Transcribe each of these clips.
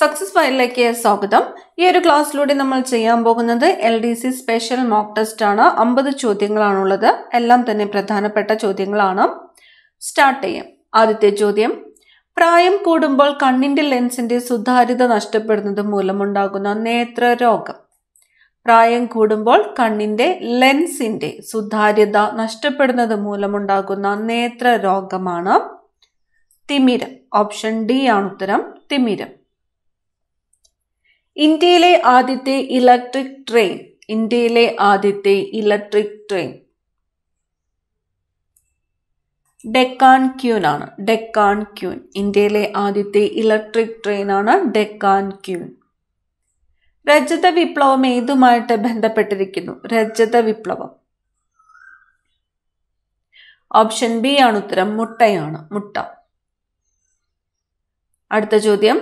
success ഫയലിലേക്ക് സ്വാഗതം ഈ ഒരു ക്ലാസ്സിലൂടെ നമ്മൾ ചെയ്യാൻ പോകുന്നത് L D C special mock test ആണ് അമ്പത് ചോദ്യങ്ങളാണുള്ളത് എല്ലാം തന്നെ പ്രധാനപ്പെട്ട ചോദ്യങ്ങളാണ് സ്റ്റാർട്ട് ചെയ്യാം ആദ്യത്തെ ചോദ്യം പ്രായം കൂടുമ്പോൾ കണ്ണിൻ്റെ ലെൻസിൻ്റെ സുതാര്യത നഷ്ടപ്പെടുന്നത് മൂലമുണ്ടാകുന്ന നേത്രരോഗം പ്രായം കൂടുമ്പോൾ കണ്ണിൻ്റെ ലെൻസിൻ്റെ സുതാര്യത നഷ്ടപ്പെടുന്നത് മൂലമുണ്ടാകുന്ന നേത്രരോഗമാണ് തിമിരം ഓപ്ഷൻ ഡി ആണ് ഉത്തരം തിമിരം ഇന്ത്യയിലെ ആദ്യത്തെ ഇലക്ട്രിക് ട്രെയിൻ ഇന്ത്യയിലെ ആദ്യത്തെ ഇലക്ട്രിക് ട്രെയിൻ ഡെക്കാൻ ക്യൂൻ ആണ് ഡെക്കാൻ ക്യൂൻ ഇന്ത്യയിലെ ആദ്യത്തെ ഇലക്ട്രിക് ട്രെയിൻ ആണ് ഡെക്കാൻ ക്യൂൻ രജത വിപ്ലവം ഏതുമായിട്ട് ബന്ധപ്പെട്ടിരിക്കുന്നു രജത വിപ്ലവം ഓപ്ഷൻ ബി ആണ് ഉത്തരം മുട്ടയാണ് മുട്ട അടുത്ത ചോദ്യം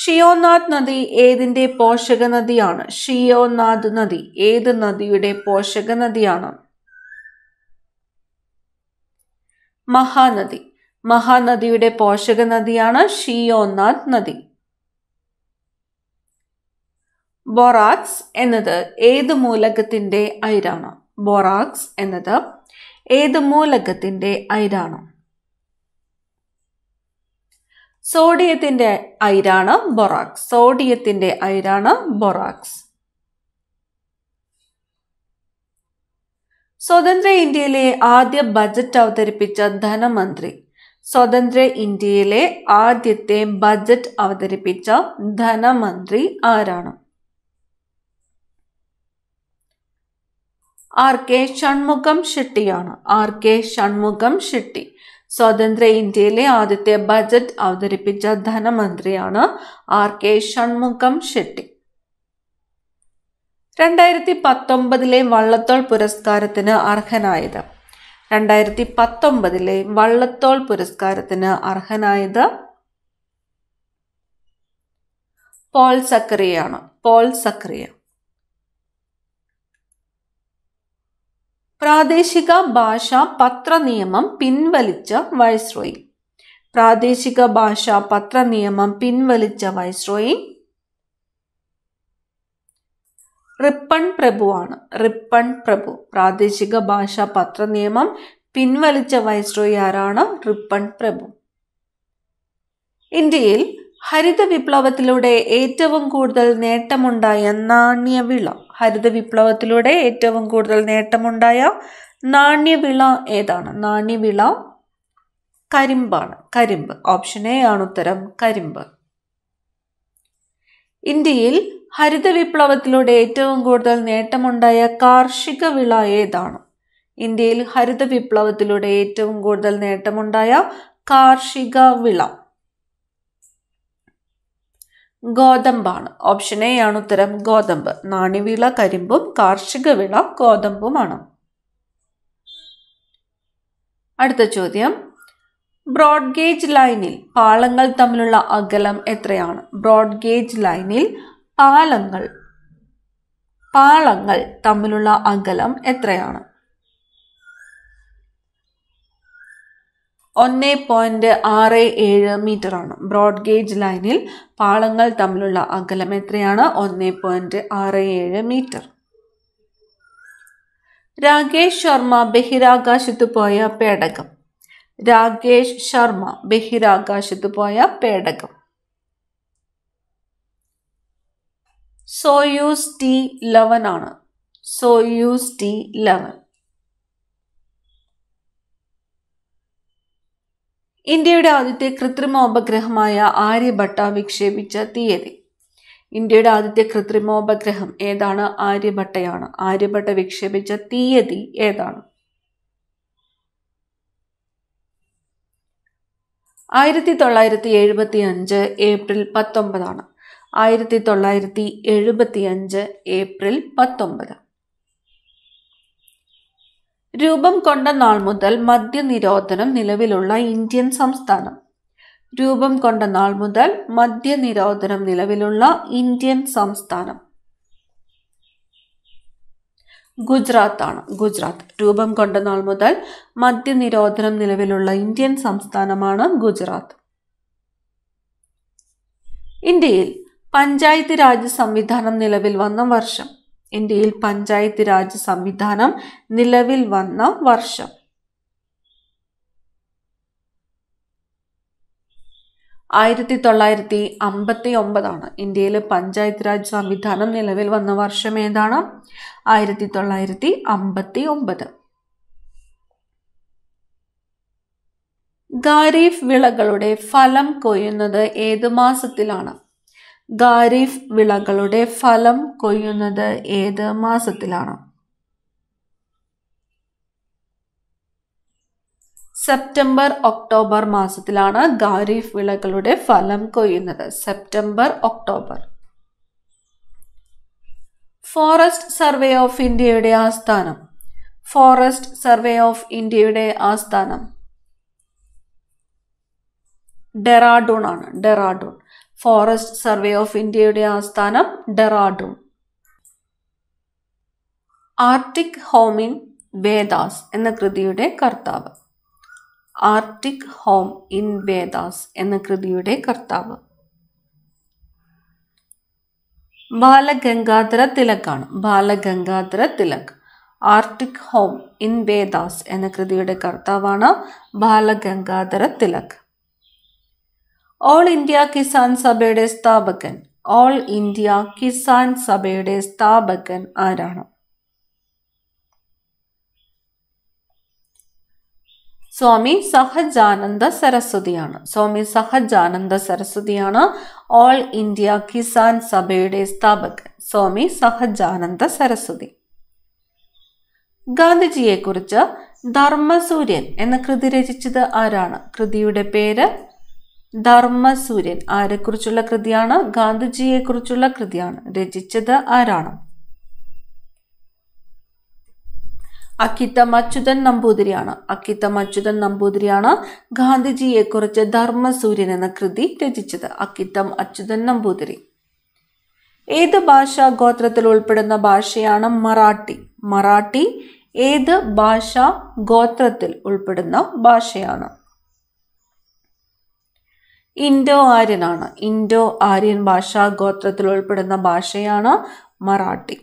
ഷിയോനാഥ് നദി ഏതിൻ്റെ പോഷക നദിയാണ് ഷിയോനാഥ് നദി ഏത് നദിയുടെ പോഷക നദിയാണ് മഹാനദി മഹാനദിയുടെ പോഷക നദിയാണ് ഷിയോനാഥ് നദി ബൊറാക്സ് എന്നത് ഏത് മൂലകത്തിൻ്റെ അയിരാണ് ബൊറാക്സ് എന്നത് ഏത് മൂലകത്തിൻ്റെ അയിരാണ് സോഡിയത്തിൻ്റെ അയിരാണ് ബൊറാക്സ് സോഡിയത്തിൻ്റെ അയിരാണ് ബൊറാക്സ് സ്വതന്ത്ര ഇന്ത്യയിലെ ആദ്യ ബജറ്റ് അവതരിപ്പിച്ച ധനമന്ത്രി സ്വതന്ത്ര ഇന്ത്യയിലെ ആദ്യത്തെ ബജറ്റ് അവതരിപ്പിച്ച ധനമന്ത്രി ആരാണ് ആർ കെ ഷൺമുഖം ഷെട്ടിയാണ് ആർ കെ ഷൺമുഖം ഷെട്ടി സ്വതന്ത്ര ഇന്ത്യയിലെ ആദ്യത്തെ ബജറ്റ് അവതരിപ്പിച്ച ധനമന്ത്രിയാണ് ആർ കെ ഷൺമുഖം ഷെട്ടി രണ്ടായിരത്തി പത്തൊമ്പതിലെ വള്ളത്തോൾ പുരസ്കാരത്തിന് അർഹനായത് രണ്ടായിരത്തി പത്തൊമ്പതിലെ വള്ളത്തോൾ പുരസ്കാരത്തിന് അർഹനായത് പോൾ സക്രിയാണ് പോൾ സക്രിയ പ്രാദേശിക ഭാഷാ പത്രനിയമം പിൻവലിച്ച വൈസ്രോയി പ്രാദേശിക ഭാഷാ പത്രനിയമം പിൻവലിച്ച വൈസ്രോയി റിപ്പൺ പ്രഭുവാണ് റിപ്പൺ പ്രഭു പ്രാദേശിക ഭാഷാ പത്രനിയമം പിൻവലിച്ച വൈസ്രോയി ആരാണ് റിപ്പൺ പ്രഭു ഇന്ത്യയിൽ ഹരിത വിപ്ലവത്തിലൂടെ ഏറ്റവും കൂടുതൽ നേട്ടമുണ്ടായ നാണ്യവിള ഹരിത വിപ്ലവത്തിലൂടെ ഏറ്റവും കൂടുതൽ നേട്ടമുണ്ടായ നാണ്യവിള ഏതാണ് നാണ്യവിള കരിമ്പാണ് കരിമ്പ് ഓപ്ഷൻ എ ആണ് ഉത്തരം കരിമ്പ് ഇന്ത്യയിൽ ഹരിത വിപ്ലവത്തിലൂടെ ഏറ്റവും കൂടുതൽ നേട്ടമുണ്ടായ കാർഷിക വിള ഏതാണ് ഇന്ത്യയിൽ ഹരിത വിപ്ലവത്തിലൂടെ ഏറ്റവും കൂടുതൽ നേട്ടമുണ്ടായ കാർഷിക വിള ഗോതമ്പാണ് ഓപ്ഷൻ എ ആണ് ഉത്തരം ഗോതമ്പ് നാണ്യവിള കരിമ്പും കാർഷിക വിള ഗോതമ്പുമാണ് അടുത്ത ചോദ്യം ബ്രോഡ് ഗേജ് ലൈനിൽ പാളങ്ങൾ തമ്മിലുള്ള അകലം എത്രയാണ് ബ്രോഡ് ഗേജ് ലൈനിൽ പാലങ്ങൾ പാളങ്ങൾ തമ്മിലുള്ള അകലം എത്രയാണ് ഒന്ന് പോയിൻറ്റ് ആറ് ഏഴ് മീറ്ററാണ് ബ്രോഡ് ഗേജ് ലൈനിൽ പാളങ്ങൾ തമ്മിലുള്ള അകലം എത്രയാണ് ഒന്ന് പോയിൻറ്റ് ആറ് ഏഴ് മീറ്റർ രാകേഷ് ശർമ്മ ബഹിരാകാശത്ത് പോയ പേടകം രാകേഷ് ശർമ്മ ബഹിരാകാശത്ത് പോയ പേടകം സോയൂസ് ടി ലെവൻ ആണ് സോയൂസ് ടി ലെവൻ ഇന്ത്യയുടെ ആദ്യത്തെ കൃത്രിമ ഉപഗ്രഹമായ ആര്യഭട്ട വിക്ഷേപിച്ച തീയതി ഇന്ത്യയുടെ ആദ്യത്തെ കൃത്രിമോപഗ്രഹം ഏതാണ് ആര്യഭട്ടയാണ് ആര്യഭട്ട വിക്ഷേപിച്ച തീയതി ഏതാണ് ആയിരത്തി തൊള്ളായിരത്തി എഴുപത്തി അഞ്ച് ഏപ്രിൽ പത്തൊമ്പതാണ് ആയിരത്തി തൊള്ളായിരത്തി എഴുപത്തി അഞ്ച് ഏപ്രിൽ പത്തൊമ്പത് രൂപം കൊണ്ട നാൾ മുതൽ മദ്യനിരോധനം നിലവിലുള്ള ഇന്ത്യൻ സംസ്ഥാനം രൂപം കൊണ്ട നാൾ മുതൽ മദ്യനിരോധനം നിലവിലുള്ള ഇന്ത്യൻ സംസ്ഥാനം ഗുജറാത്താണ് ഗുജറാത്ത് രൂപം കൊണ്ട നാൾ മുതൽ മദ്യനിരോധനം നിലവിലുള്ള ഇന്ത്യൻ സംസ്ഥാനമാണ് ഗുജറാത്ത് ഇന്ത്യയിൽ പഞ്ചായത്ത് രാജ് സംവിധാനം നിലവിൽ വന്ന വർഷം ഇന്ത്യയിൽ പഞ്ചായത്ത് രാജ് സംവിധാനം നിലവിൽ വന്ന വർഷം ആയിരത്തി തൊള്ളായിരത്തി അമ്പത്തി ഒമ്പതാണ് ഇന്ത്യയിൽ പഞ്ചായത്ത് രാജ് സംവിധാനം നിലവിൽ വന്ന വർഷം ഏതാണ് ആയിരത്തി തൊള്ളായിരത്തി അമ്പത്തി ഒമ്പത് ഖാരിഫ് വിളകളുടെ ഫലം കൊയ്യുന്നത് ഏത് മാസത്തിലാണ് ഖാരിഫ് വിളകളുടെ ഫലം കൊയ്യുന്നത് ഏത് മാസത്തിലാണ് സെപ്റ്റംബർ ഒക്ടോബർ മാസത്തിലാണ് ഖാരിഫ് വിളകളുടെ ഫലം കൊയ്യുന്നത് September October forest survey of ഇന്ത്യയുടെ ആസ്ഥാനം ഫോറസ്റ്റ് സർവേ ഓഫ് ഇന്ത്യയുടെ ആസ്ഥാനം ഡെറാഡൂൺ ആണ് ഡെറാഡൂൺ ഫോറസ്റ്റ് സർവേ ഓഫ് ഇന്ത്യയുടെ ആസ്ഥാനം ഡെറാഡൂൺ ആർട്ടിക് ഹോമിൻ വേദാസ് എന്ന കൃതിയുടെ കർത്താവ് ആർട്ടിക് ഹോം ഇൻ വേദാസ് എന്ന കൃതിയുടെ കർത്താവ് ബാലഗംഗാധര തിലക്കാണ് Balagangadhara Tilak Arctic home in Vedas എന്ന കൃതിയുടെ കർത്താവാണ് ബാലഗംഗാധര തിലക് ഓൾ ഇന്ത്യ കിസാൻ സഭയുടെ സ്ഥാപകൻ ഓൾ ഇന്ത്യ കിസാൻ സഭയുടെ സ്ഥാപകൻ ആരാണ് സ്വാമി സഹജാനന്ദ സരസ്വതിയാണ് സ്വാമി സഹജാനന്ദ സരസ്വതിയാണ് ഓൾ ഇന്ത്യ കിസാൻ സഭയുടെ സ്ഥാപകൻ സ്വാമി സഹജാനന്ദ സരസ്വതി ഗാന്ധിജിയെക്കുറിച്ച് ധർമ്മസൂര്യൻ എന്ന കൃതി രചിച്ചത് ആരാണ് കൃതിയുടെ പേര് ധർമ്മസൂര്യൻ ആരെക്കുറിച്ചുള്ള കൃതിയാണ് ഗാന്ധിജിയെക്കുറിച്ചുള്ള കൃതിയാണ് രചിച്ചത് ആരാണ് അക്കിത്തം അച്യുതൻ നമ്പൂതിരിയാണ് അക്കിത്തം അച്യുതൻ നമ്പൂതിരിയാണ് ഗാന്ധിജിയെക്കുറിച്ച് ധർമ്മസൂര്യൻ എന്ന കൃതി രചിച്ചത് അക്കിത്തം അച്യുതൻ നമ്പൂതിരി ഏത് ഭാഷാ ഗോത്രത്തിൽ ഉൾപ്പെടുന്ന ഭാഷയാണ് മറാഠി മറാഠി ഏത് ഭാഷാ ഗോത്രത്തിൽ ഉൾപ്പെടുന്ന ഭാഷയാണ് ഇൻഡോ ആര്യനാണ് ഇൻഡോ ആര്യൻ ഭാഷാ ഗോത്രത്തിൽ ഉൾപ്പെടുന്ന ഭാഷയാണ് മറാഠി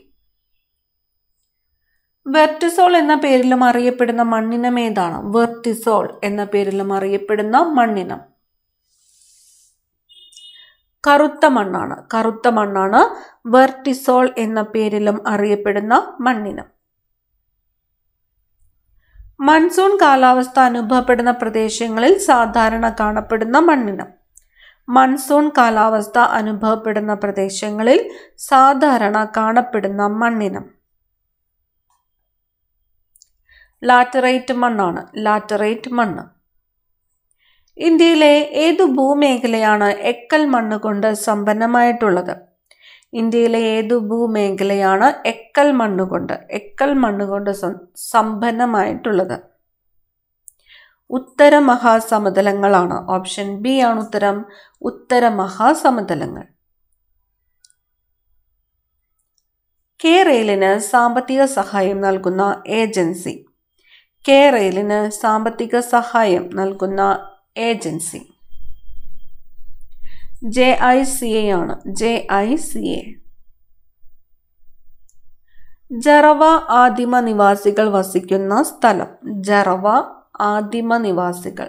വെർട്ടിസോൾ എന്ന പേരിലും അറിയപ്പെടുന്ന മണ്ണിനം ഏതാണ് വെർട്ടിസോൾ എന്ന പേരിലും അറിയപ്പെടുന്ന മണ്ണിനം കറുത്ത മണ്ണാണ് കറുത്ത മണ്ണാണ് വെർട്ടിസോൾ എന്ന പേരിലും അറിയപ്പെടുന്ന മണ്ണിനം മൺസൂൺ കാലാവസ്ഥ അനുഭവപ്പെടുന്ന പ്രദേശങ്ങളിൽ സാധാരണ കാണപ്പെടുന്ന മണ്ണിനം മൺസൂൺ കാലാവസ്ഥ അനുഭവപ്പെടുന്ന പ്രദേശങ്ങളിൽ സാധാരണ കാണപ്പെടുന്ന മണ്ണിനം ലാറ്ററൈറ്റ് മണ്ണാണ് ലാറ്ററൈറ്റ് മണ്ണ് ഇന്ത്യയിലെ ഏതു ഭൂമേഖലയാണ് എക്കൽ മണ്ണ് കൊണ്ട് സമ്പന്നമായിട്ടുള്ളത് ഇന്ത്യയിലെ ഏതു ഭൂമേഖലയാണ് എക്കൽ മണ്ണ് കൊണ്ട് എക്കൽ മണ്ണ് കൊണ്ട് സമ്പന്നമായിട്ടുള്ളത് ഉത്തര മഹാസമതലങ്ങളാണ് ഓപ്ഷൻ ബി ആണ് ഉത്തരം ഉത്തര മഹാസമതലങ്ങൾ കേരളിന് സാമ്പത്തിക സഹായം നൽകുന്ന ഏജൻസി കേരളിന് സാമ്പത്തിക സഹായം നൽകുന്ന agency J I C A ആണ് J I C A Jarawa ആദിമ നിവാസികൾ വസിക്കുന്ന സ്ഥലം ജറവ ആദിമ നിവാസികൾ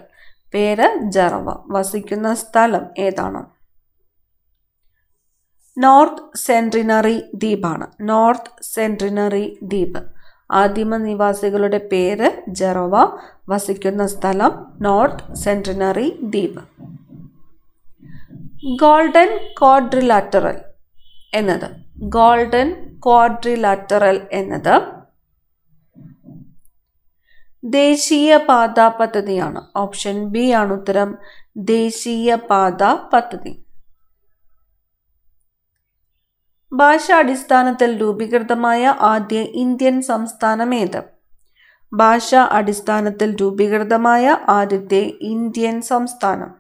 പേര് ജറവ വസിക്കുന്ന സ്ഥലം ഏതാണ് നോർത്ത് സെൻട്രിനറി ദ്വീപാണ് നോർത്ത് സെൻട്രിനറി ദ്വീപ് ആദിമ നിവാസികളുടെ പേര് ജറവ വസിക്കുന്ന സ്ഥലം നോർത്ത് സെൻട്രിനറി ദ്വീപ് ഗോൾഡൻ ക്വാഡ്രിലാറ്ററൽ എന്നത് ഗോൾഡൻ ക്വാഡ്രിലാറ്ററൽ എന്നത് ദേശീയ പാത പദ്ധതിയാണ് ഓപ്ഷൻ ബി ആണ് ഉത്തരം ദേശീയ പാത പദ്ധതി ഭാഷാടിസ്ഥാനത്തിൽ രൂപീകൃതമായ ആദ്യ ഇന്ത്യൻ സംസ്ഥാനം ഏത് ഭാഷ അടിസ്ഥാനത്തിൽ രൂപീകൃതമായ ആദ്യത്തെ ഇന്ത്യൻ സംസ്ഥാനം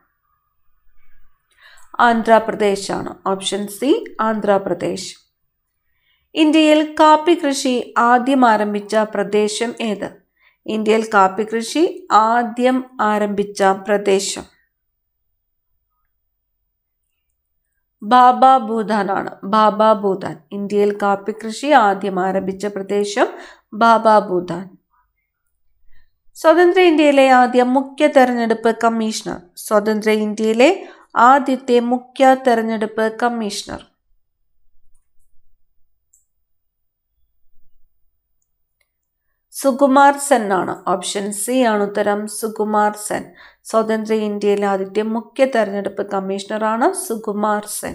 ആന്ധ്രാപ്രദേശാണ് ഓപ്ഷൻ സി ആന്ധ്രാപ്രദേശ് ഇന്ത്യയിൽ കാപ്പി കൃഷി ആദ്യം ആരംഭിച്ച പ്രദേശം ഏത് ഇന്ത്യയിൽ കാപ്പി കൃഷി ആദ്യം ആരംഭിച്ച പ്രദേശം ബാബ ഭൂതാനാണ് ബാബ ഭൂതാൻ ഇന്ത്യയിൽ കാപ്പി കൃഷി ആദ്യം ആരംഭിച്ച പ്രദേശം ബാബ ഭൂതാൻ സ്വതന്ത്ര ഇന്ത്യയിലെ ആദ്യ മുഖ്യ തെരഞ്ഞെടുപ്പ് കമ്മീഷണർ സ്വതന്ത്ര ഇന്ത്യയിലെ ആദ്യത്തെ മുഖ്യ തെരഞ്ഞെടുപ്പ് കമ്മീഷണർ സുകുമാർ സെൻ ആണ് ഓപ്ഷൻ സി ആണ് ഉത്തരം സുകുമാർ സെൻ സ്വതന്ത്ര ഇന്ത്യയിലെ ആദ്യത്തെ മുഖ്യ തെരഞ്ഞെടുപ്പ് കമ്മീഷണറാണ് സുകുമാർ സെൻ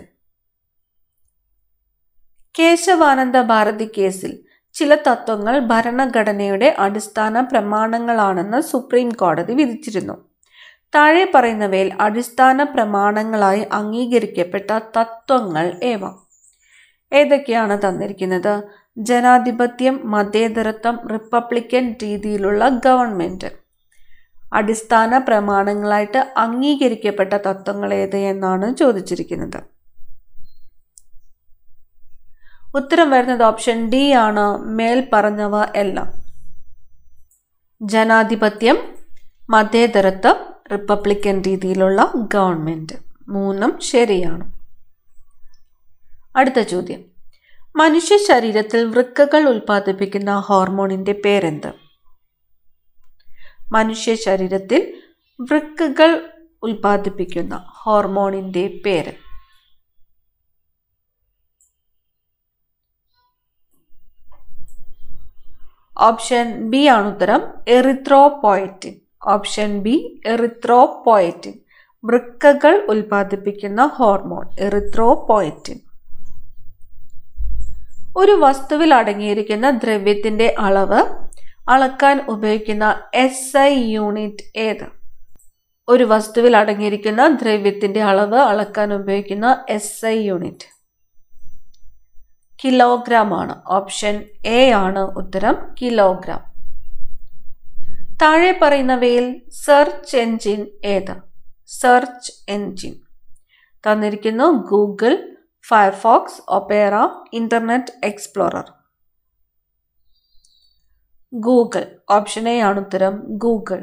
കേശവാനന്ദ ഭാരതി കേസിൽ ചില തത്വങ്ങൾ ഭരണഘടനയുടെ അടിസ്ഥാന പ്രമാണങ്ങളാണെന്ന് സുപ്രീം കോടതി വിധിച്ചിരുന്നു താഴെ പറയുന്നവയിൽ അടിസ്ഥാന പ്രമാണങ്ങളായി അംഗീകരിക്കപ്പെട്ട തത്വങ്ങൾ ഏവ ഏതൊക്കെയാണ് തന്നിരിക്കുന്നത് ജനാധിപത്യം മതേതരത്വം റിപ്പബ്ലിക്കൻ രീതിയിലുള്ള ഗവൺമെൻറ് അടിസ്ഥാന പ്രമാണങ്ങളായിട്ട് അംഗീകരിക്കപ്പെട്ട തത്വങ്ങൾ ഏത് എന്നാണ് ചോദിച്ചിരിക്കുന്നത് ഉത്തരം വരുന്നത് ഓപ്ഷൻ ഡി ആണ് മേൽ പറഞ്ഞവ എല്ലാം ജനാധിപത്യം മതേതരത്വം റിപ്പബ്ലിക്കൻ രീതിയിലുള്ള ഗവൺമെൻറ് മൂന്നും ശരിയാണ് അടുത്ത ചോദ്യം മനുഷ്യ ശരീരത്തിൽ വൃക്കകൾ ഉൽപ്പാദിപ്പിക്കുന്ന ഹോർമോണിൻ്റെ പേരെന്ത് മനുഷ്യ ശരീരത്തിൽ വൃക്കകൾ ഉൽപ്പാദിപ്പിക്കുന്ന ഹോർമോണിൻ്റെ പേര് ഓപ്ഷൻ ബി ആണ് ഉത്തരം പോയറ്റിൻ ഓപ്ഷൻ ബി പോയറ്റിൻ വൃക്കകൾ ഉൽപ്പാദിപ്പിക്കുന്ന ഹോർമോൺ പോയറ്റിൻ ഒരു വസ്തുവിൽ അടങ്ങിയിരിക്കുന്ന ദ്രവ്യത്തിന്റെ അളവ് അളക്കാൻ ഉപയോഗിക്കുന്ന എസ് ഐ യൂണിറ്റ് ഏത് ഒരു വസ്തുവിൽ അടങ്ങിയിരിക്കുന്ന ദ്രവ്യത്തിന്റെ അളവ് അളക്കാൻ ഉപയോഗിക്കുന്ന എസ് ഐ യൂണിറ്റ് കിലോഗ്രാം ആണ് ഓപ്ഷൻ എ ആണ് ഉത്തരം കിലോഗ്രാം താഴെ പറയുന്നവയിൽ സെർച്ച് എൻജിൻ ഏത് സെർച്ച് എൻജിൻ തന്നിരിക്കുന്നു Google Firefox Opera internet explorer Google option A ആണ് ഉത്തരം ഗൂഗിൾ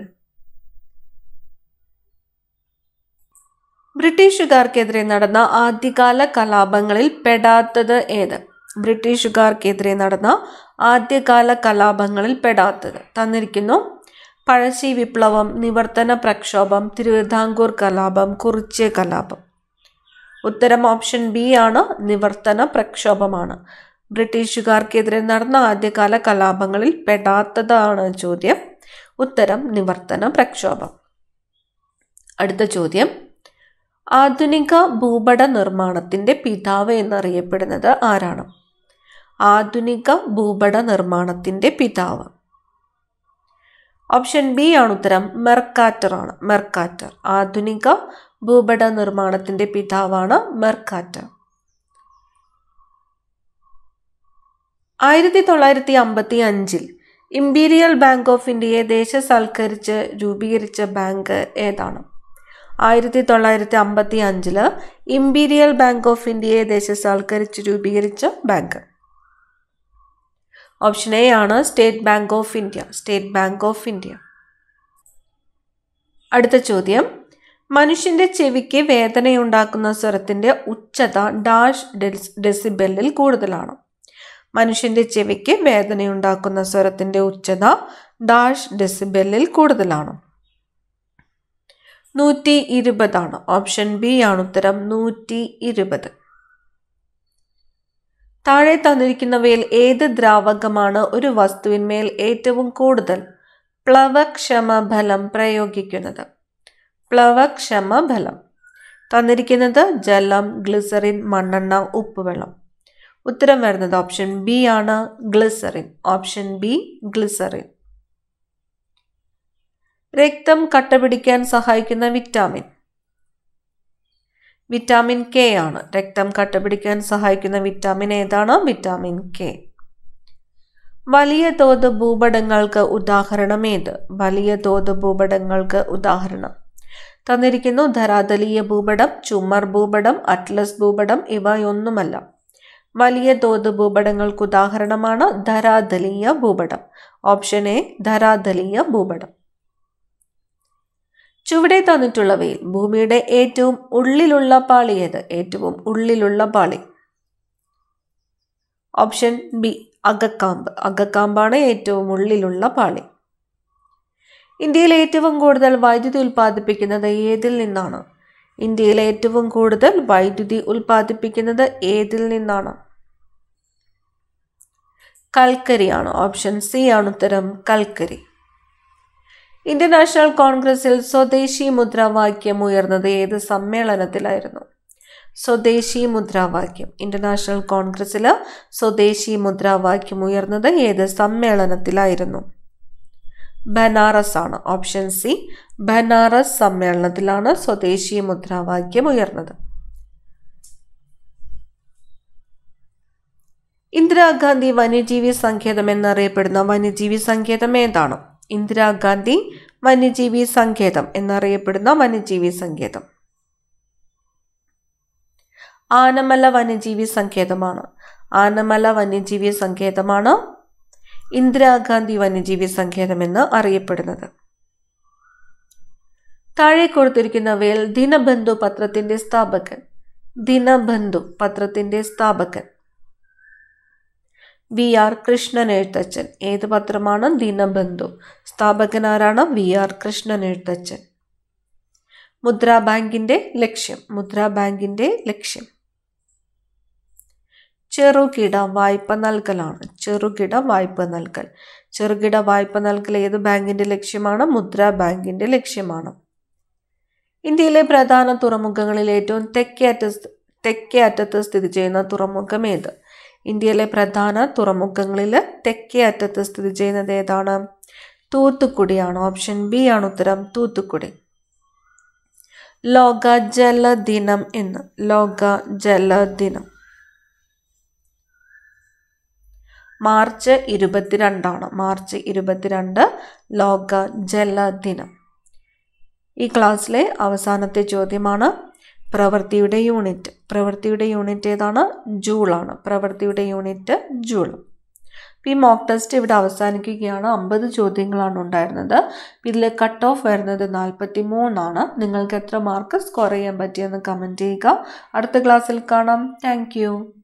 ബ്രിട്ടീഷുകാർക്കെതിരെ നടന്ന ആദ്യകാല കലാപങ്ങളിൽ പെടാത്തത് ഏത് ബ്രിട്ടീഷുകാർക്കെതിരെ നടന്ന ആദ്യകാല കലാപങ്ങളിൽ പെടാത്തത് തന്നിരിക്കുന്നു പഴശ്ശി വിപ്ലവം നിവർത്തന പ്രക്ഷോഭം തിരുവിതാംകൂർ കലാപം കുറിച്യ കലാപം ഉത്തരം ഓപ്ഷൻ ബി ആണ് നിവർത്തന പ്രക്ഷോഭമാണ് ബ്രിട്ടീഷുകാർക്കെതിരെ നടന്ന ആദ്യകാല കലാപങ്ങളിൽ പെടാത്തതാണ് ചോദ്യം ഉത്തരം നിവർത്തന പ്രക്ഷോഭം അടുത്ത ചോദ്യം ആധുനിക ഭൂപട നിർമ്മാണത്തിൻ്റെ പിതാവ് എന്നറിയപ്പെടുന്നത് ആരാണ് ആധുനിക ഭൂപട നിർമ്മാണത്തിൻ്റെ പിതാവ് ഓപ്ഷൻ ബി ആണ് ഉത്തരം മെർക്കാറ്റർ ആണ് മെർക്കാറ്റർ ആധുനിക ഭൂപട നിർമ്മാണത്തിന്റെ പിതാവാണ് മെർക്കാറ്റർ ആയിരത്തി തൊള്ളായിരത്തി അമ്പത്തി അഞ്ചിൽ ഇമ്പീരിയൽ ബാങ്ക് ഓഫ് ഇന്ത്യയെ ദേശസൽക്കരിച്ച് രൂപീകരിച്ച ബാങ്ക് ഏതാണ് ആയിരത്തി തൊള്ളായിരത്തി അമ്പത്തി അഞ്ചില് ഇമ്പീരിയൽ ബാങ്ക് ഓഫ് ഇന്ത്യയെ ദേശസൽക്കരിച്ച് രൂപീകരിച്ച ബാങ്ക് ഓപ്ഷൻ എ ആണ് state bank of India state bank of India അടുത്ത ചോദ്യം മനുഷ്യൻ്റെ ചെവിക്ക് വേദനയുണ്ടാക്കുന്ന സ്വരത്തിൻ്റെ ഉച്ചത ഡാഷ് ഡെസിബെല്ലിൽ കൂടുതലാണ് മനുഷ്യൻ്റെ ചെവിക്ക് വേദനയുണ്ടാക്കുന്ന സ്വരത്തിൻ്റെ ഉച്ചത ഡാഷ് ഡെസിബെല്ലിൽ കൂടുതലാണ് നൂറ്റി ഇരുപതാണ് ഓപ്ഷൻ ബി ആണ് ഉത്തരം നൂറ്റി ഇരുപത് താഴെ തന്നിരിക്കുന്നവയിൽ ഏത് ദ്രാവകമാണ് ഒരു വസ്തുവിന്മേൽ ഏറ്റവും കൂടുതൽ പ്ലവക്ഷമ ഫലം പ്രയോഗിക്കുന്നത് പ്ലവക്ഷമ ഫലം തന്നിരിക്കുന്നത് ജലം ഗ്ലിസറിൻ മണ്ണെണ്ണ ഉപ്പുവെള്ളം ഉത്തരം വരുന്നത് ഓപ്ഷൻ ബി ആണ് ഗ്ലിസറിൻ ഓപ്ഷൻ ബി ഗ്ലിസറിൻ രക്തം കട്ടപിടിക്കാൻ സഹായിക്കുന്ന വിറ്റാമിൻ വിറ്റാമിൻ കെ ആണ് രക്തം കട്ടപിടിക്കാൻ സഹായിക്കുന്ന വിറ്റാമിൻ ഏതാണ് വിറ്റാമിൻ കെ വലിയ തോത് ഭൂപടങ്ങൾക്ക് ഉദാഹരണം ഏത് വലിയ തോത് ഭൂപടങ്ങൾക്ക് ഉദാഹരണം തന്നിരിക്കുന്നു ധരാതലീയ ഭൂപടം ചുമർ ഭൂപടം അറ്റ്ലസ് ഭൂപടം ഇവയൊന്നുമല്ല വലിയ തോത് ഭൂപടങ്ങൾക്ക് ഉദാഹരണമാണ് ധരാതലീയ ഭൂപടം ഓപ്ഷൻ എ ധരാതലീയ ഭൂപടം ചുവടെ തന്നിട്ടുള്ളവയിൽ ഭൂമിയുടെ ഏറ്റവും ഉള്ളിലുള്ള പാളി ഏത് ഏറ്റവും ഉള്ളിലുള്ള പാളി ഓപ്ഷൻ ബി അകക്കാമ്പ് അകക്കാമ്പാണ് ഏറ്റവും ഉള്ളിലുള്ള പാളി ഇന്ത്യയിൽ ഏറ്റവും കൂടുതൽ വൈദ്യുതി ഉൽപ്പാദിപ്പിക്കുന്നത് ഏതിൽ നിന്നാണ് ഇന്ത്യയിൽ ഏറ്റവും കൂടുതൽ വൈദ്യുതി ഉൽപ്പാദിപ്പിക്കുന്നത് ഏതിൽ നിന്നാണ് കൽക്കരിയാണ് ഓപ്ഷൻ സി ആണ് ഉത്തരം കൽക്കരി ഇന്ത്യൻ നാഷണൽ കോൺഗ്രസിൽ സ്വദേശി മുദ്രാവാക്യം ഉയർന്നത് ഏത് സമ്മേളനത്തിലായിരുന്നു സ്വദേശി മുദ്രാവാക്യം ഇന്റർനാഷണൽ കോൺഗ്രസ്സിൽ സ്വദേശി മുദ്രാവാക്യം ഉയർന്നത് ഏത് സമ്മേളനത്തിലായിരുന്നു ബനാറസ് ആണ് ഓപ്ഷൻ സി ബനാറസ് സമ്മേളനത്തിലാണ് സ്വദേശി മുദ്രാവാക്യം ഉയർന്നത് ഇന്ദിരാഗാന്ധി വന്യജീവി സങ്കേതം എന്നറിയപ്പെടുന്ന വന്യജീവി സങ്കേതം ഏതാണ് ഇന്ദിരാഗാന്ധി വന്യജീവി സങ്കേതം എന്നറിയപ്പെടുന്ന വന്യജീവി സങ്കേതം ആനമല വന്യജീവി സങ്കേതമാണ് ആനമല വന്യജീവി സങ്കേതമാണ് ഇന്ദിരാഗാന്ധി വന്യജീവി എന്ന് അറിയപ്പെടുന്നത് താഴെ കൊടുത്തിരിക്കുന്നവയിൽ ദിനബന്ധു പത്രത്തിന്റെ സ്ഥാപകൻ ദിനബന്ധു പത്രത്തിന്റെ സ്ഥാപകൻ വി ആർ കൃഷ്ണൻ എഴുത്തച്ഛൻ ഏത് പത്രമാണ് ദിനബന്ധു സ്ഥാപകനാരാണ് വി ആർ കൃഷ്ണൻ എഴുത്തച്ഛൻ മുദ്രാ ബാങ്കിൻ്റെ ലക്ഷ്യം മുദ്രാ ബാങ്കിൻ്റെ ലക്ഷ്യം ചെറുകിട വായ്പ നൽകലാണ് ചെറുകിട വായ്പ നൽകൽ ചെറുകിട വായ്പ നൽകൽ ഏത് ബാങ്കിൻ്റെ ലക്ഷ്യമാണ് മുദ്രാ ബാങ്കിൻ്റെ ലക്ഷ്യമാണ് ഇന്ത്യയിലെ പ്രധാന തുറമുഖങ്ങളിൽ ഏറ്റവും തെക്കേ അറ്റ തെക്കേ അറ്റത്ത് സ്ഥിതി ചെയ്യുന്ന തുറമുഖം ഏത് ഇന്ത്യയിലെ പ്രധാന തുറമുഖങ്ങളിൽ തെക്കേ അറ്റത്ത് സ്ഥിതി ചെയ്യുന്നത് ഏതാണ് തൂത്തുക്കുടിയാണ് ഓപ്ഷൻ ബി ആണ് ഉത്തരം തൂത്തുക്കുടി ലോക ജലദിനം എന്ന് ലോക ജലദിനം മാർച്ച് ഇരുപത്തിരണ്ടാണ് മാർച്ച് ഇരുപത്തിരണ്ട് ലോക ജലദിനം ഈ ക്ലാസ്സിലെ അവസാനത്തെ ചോദ്യമാണ് പ്രവൃത്തിയുടെ യൂണിറ്റ് പ്രവൃത്തിയുടെ യൂണിറ്റ് ഏതാണ് ജൂളാണ് പ്രവൃത്തിയുടെ യൂണിറ്റ് ജൂൾ ഈ മോക്ക് ടെസ്റ്റ് ഇവിടെ അവസാനിക്കുകയാണ് അമ്പത് ചോദ്യങ്ങളാണ് ഉണ്ടായിരുന്നത് ഇതിൽ കട്ട് ഓഫ് വരുന്നത് നാൽപ്പത്തി മൂന്നാണ് നിങ്ങൾക്ക് എത്ര മാർക്ക് സ്കോർ ചെയ്യാൻ പറ്റിയെന്ന് കമൻറ്റ് ചെയ്യുക അടുത്ത ക്ലാസ്സിൽ കാണാം താങ്ക്